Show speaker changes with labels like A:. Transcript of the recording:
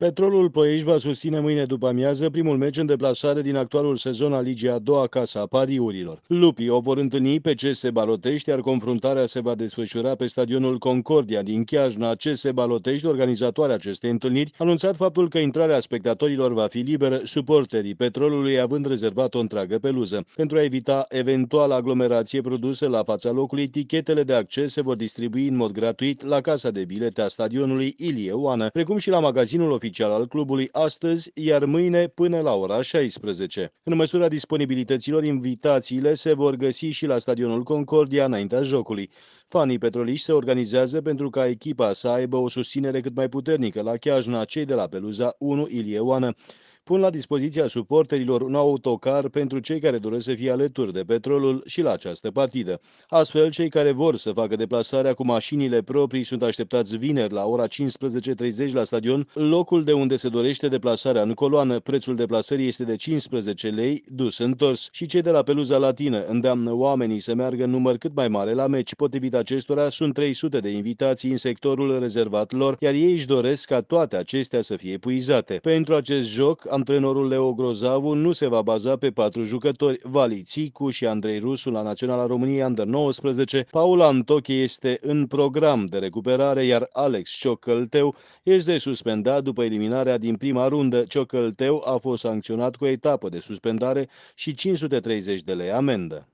A: Petrolul Ploiești va susține mâine după amiază primul meci în deplasare din actualul sezon al Ligii a doua Casa a Pariurilor. Lupii o vor întâlni pe CS Balotești, iar confruntarea se va desfășura pe stadionul Concordia din Chiajna. CS Balotești, organizatoarea acestei întâlniri, a anunțat faptul că intrarea spectatorilor va fi liberă, suporterii Petrolului având rezervat o întreagă peluză. Pentru a evita eventual aglomerație produsă la fața locului, tichetele de acces se vor distribui în mod gratuit la casa de bilete a stadionului Ilie Oană, precum și la magazinul oficial oficial al clubului astăzi, iar mâine până la ora 16. În măsura disponibilităților, invitațiile se vor găsi și la stadionul Concordia înaintea jocului. Fanii petroliști se organizează pentru ca echipa să aibă o susținere cât mai puternică la Chiajna, cei de la Peluza 1 Oană pun la dispoziția suporterilor un autocar pentru cei care doresc să fie alături de petrolul și la această partidă. Astfel, cei care vor să facă deplasarea cu mașinile proprii sunt așteptați vineri la ora 15.30 la stadion, locul de unde se dorește deplasarea în coloană. Prețul deplasării este de 15 lei, dus întors. Și cei de la Peluza Latină îndeamnă oamenii să meargă în număr cât mai mare la meci. Potrivit acestora, sunt 300 de invitații în sectorul rezervat lor, iar ei își doresc ca toate acestea să fie epuizate. Pentru acest joc, am antrenorul Leo Grozavu nu se va baza pe patru jucători, Vali Țicu și Andrei Rusu la Naționala României Under-19, Paul Antoche este în program de recuperare, iar Alex Ciocălteu este suspendat după eliminarea din prima rundă. Ciocălteu a fost sancționat cu o etapă de suspendare și 530 de lei amendă.